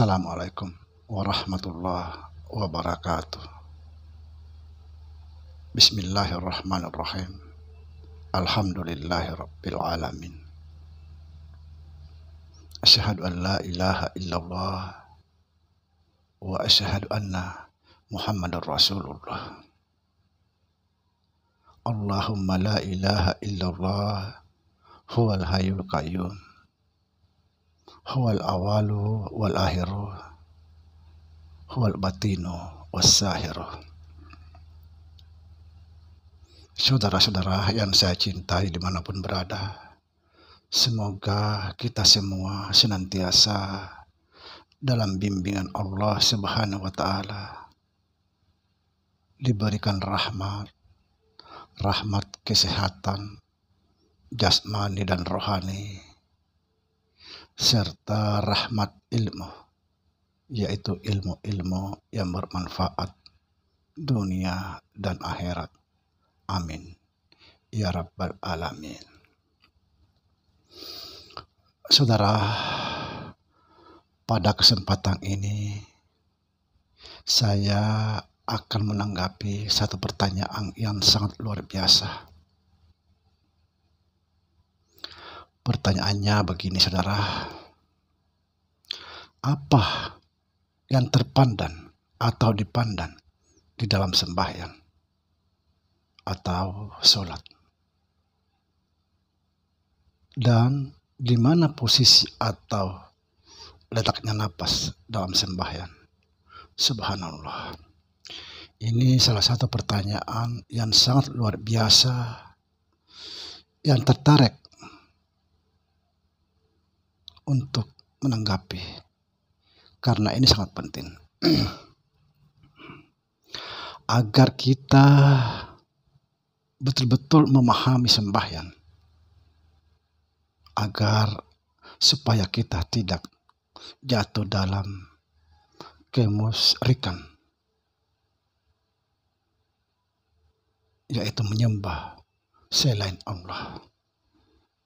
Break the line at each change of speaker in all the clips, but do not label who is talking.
Assalamualaikum warahmatullahi wabarakatuh. Bismillahirrahmanirrahim. Alhamdulillahirabbil alamin. Asyhadu an la ilaha illallah wa asyhadu anna Muhammadar Rasulullah. Allahumma la ilaha illallah huwal hayyul qayyum huwal awalu wal akhiru huwal batinu sahiru. Saudara-saudara yang saya cintai dimanapun berada, semoga kita semua senantiasa dalam bimbingan Allah Subhanahu wa Ta'ala. Diberikan rahmat, rahmat kesehatan, jasmani dan rohani serta rahmat ilmu, yaitu ilmu-ilmu yang bermanfaat dunia dan akhirat. Amin. Ya Rabbal Alamin. Saudara, pada kesempatan ini saya akan menanggapi satu pertanyaan yang sangat luar biasa. Pertanyaannya begini, saudara apa yang terpandan atau dipandan di dalam sembahyang atau sholat. Dan di mana posisi atau letaknya nafas dalam sembahyang. Subhanallah. Ini salah satu pertanyaan yang sangat luar biasa yang tertarik untuk menanggapi karena ini sangat penting agar kita betul-betul memahami sembahyang agar supaya kita tidak jatuh dalam kemusrikan yaitu menyembah selain Allah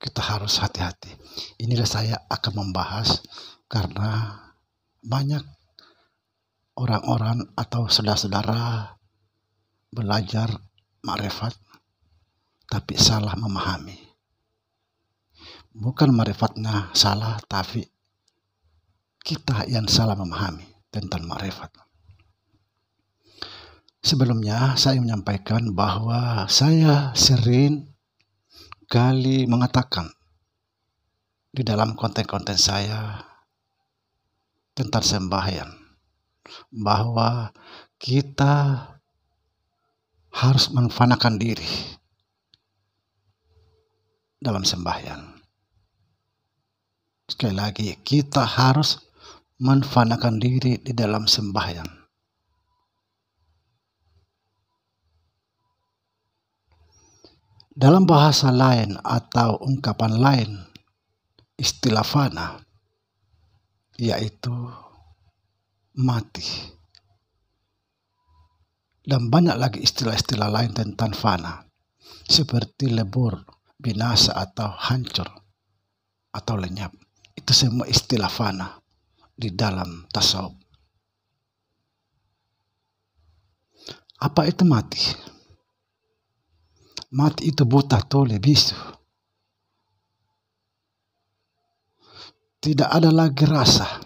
kita harus hati-hati inilah saya akan membahas karena banyak orang-orang atau saudara-saudara belajar marifat tapi salah memahami. Bukan marifatnya salah tapi kita yang salah memahami tentang marifat. Sebelumnya saya menyampaikan bahwa saya sering kali mengatakan di dalam konten-konten saya tentang sembahyang bahwa kita harus menfanakan diri dalam sembahyang. Sekali lagi, kita harus menfanakan diri di dalam sembahyang. Dalam bahasa lain atau ungkapan lain, istilah fana yaitu mati. Dan banyak lagi istilah-istilah lain tentang fana, seperti lebur, binasa atau hancur atau lenyap. Itu semua istilah fana di dalam tasawuf. Apa itu mati? Mati itu buta tole bisu Tidak ada lagi rasa.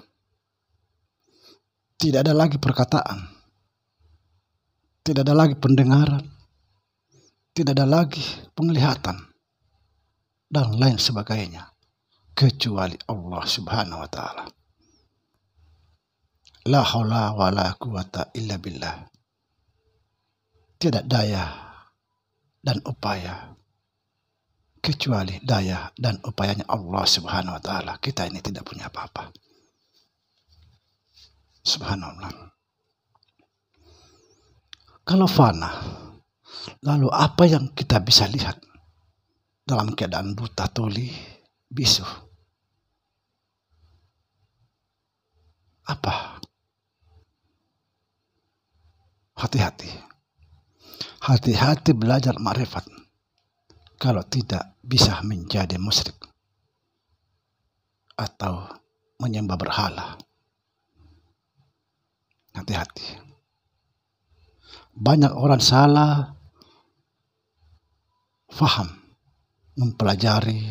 Tidak ada lagi perkataan. Tidak ada lagi pendengaran. Tidak ada lagi penglihatan. Dan lain sebagainya. Kecuali Allah subhanahu wa ta'ala. La haula wa la quwata illa billah. Tidak daya dan upaya kecuali daya dan upayanya Allah Subhanahu wa taala. Kita ini tidak punya apa-apa. Subhanallah. Kalau fana, lalu apa yang kita bisa lihat dalam keadaan buta, tuli, bisu? Apa? Hati-hati. Hati-hati belajar marifat kalau tidak bisa menjadi musyrik atau menyembah berhala. Hati-hati. Banyak orang salah faham mempelajari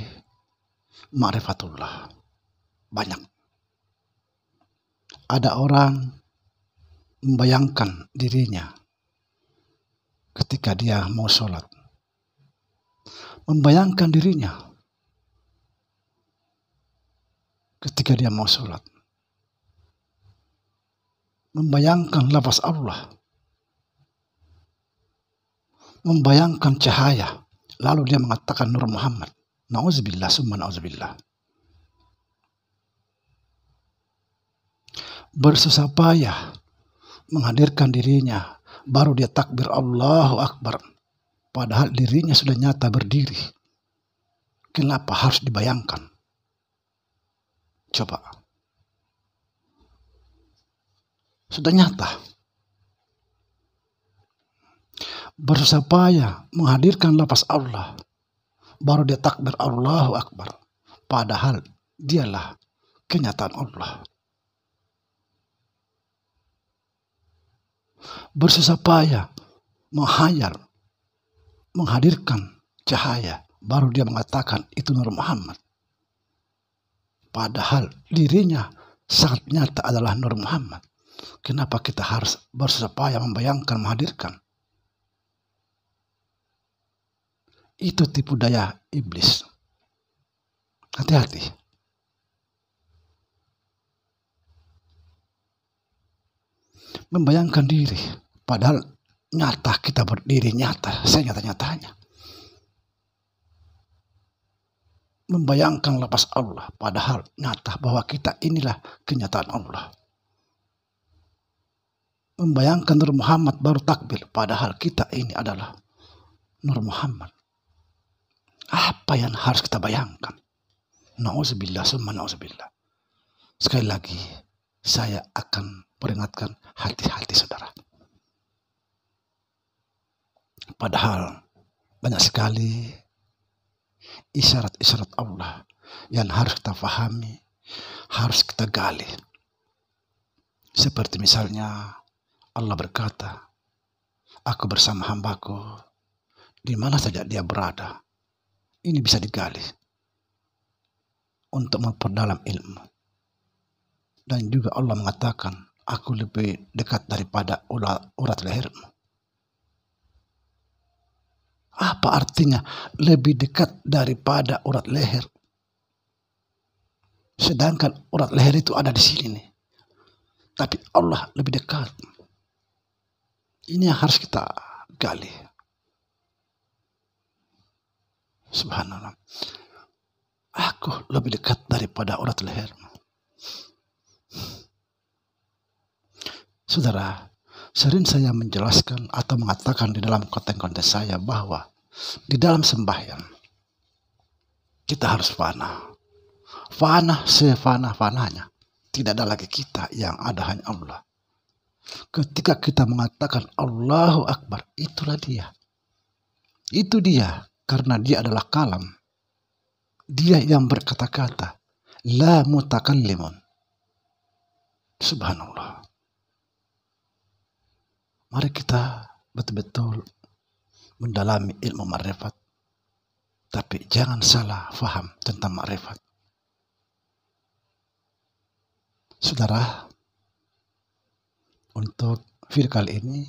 ma'rifatullah. Banyak. Ada orang membayangkan dirinya ketika dia mau sholat membayangkan dirinya ketika dia mau sholat. Membayangkan lafaz Allah. Membayangkan cahaya. Lalu dia mengatakan Nur Muhammad. Nauzubillah summa nauzubillah. Bersusah payah menghadirkan dirinya. Baru dia takbir Allahu Akbar Padahal dirinya sudah nyata berdiri. Kenapa harus dibayangkan? Coba. Sudah nyata. Bersusah payah menghadirkan lapas Allah. Baru dia takbir Allahu Akbar. Padahal dialah kenyataan Allah. Bersusah payah menghayal menghadirkan cahaya, baru dia mengatakan itu Nur Muhammad. Padahal dirinya sangat nyata adalah Nur Muhammad. Kenapa kita harus bersepaya membayangkan menghadirkan? Itu tipu daya iblis. Hati-hati. Membayangkan diri, padahal nyata kita berdiri nyata, saya nyata-nyatanya. Membayangkan lepas Allah, padahal nyata bahwa kita inilah kenyataan Allah. Membayangkan Nur Muhammad baru takbir, padahal kita ini adalah Nur Muhammad. Apa yang harus kita bayangkan? Nauzubillah, summa nauzubillah. Sekali lagi, saya akan peringatkan hati-hati saudara. Padahal banyak sekali isyarat-isyarat Allah yang harus kita pahami, harus kita gali. Seperti misalnya Allah berkata, Aku bersama hambaku, di mana saja dia berada. Ini bisa digali untuk memperdalam ilmu. Dan juga Allah mengatakan, aku lebih dekat daripada urat lehermu apa artinya lebih dekat daripada urat leher? Sedangkan urat leher itu ada di sini nih. Tapi Allah lebih dekat. Ini yang harus kita gali. Subhanallah. Aku lebih dekat daripada urat leher. Saudara, Sering saya menjelaskan atau mengatakan di dalam konten-konten saya bahwa di dalam sembahyang kita harus fana. Fana sefana-fananya. Tidak ada lagi kita yang ada hanya Allah. Ketika kita mengatakan Allahu Akbar, itulah dia. Itu dia, karena dia adalah kalam. Dia yang berkata-kata. La mutakallimun. Subhanallah. Mari kita betul-betul mendalami ilmu marifat. Tapi jangan salah faham tentang marifat. Saudara, untuk video kali ini,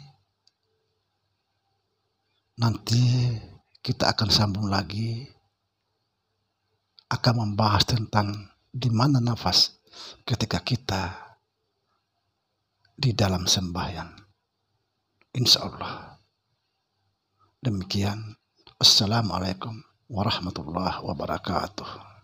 nanti kita akan sambung lagi, akan membahas tentang di mana nafas ketika kita di dalam sembahyang. Insya Allah. Demikian. Assalamualaikum warahmatullahi wabarakatuh.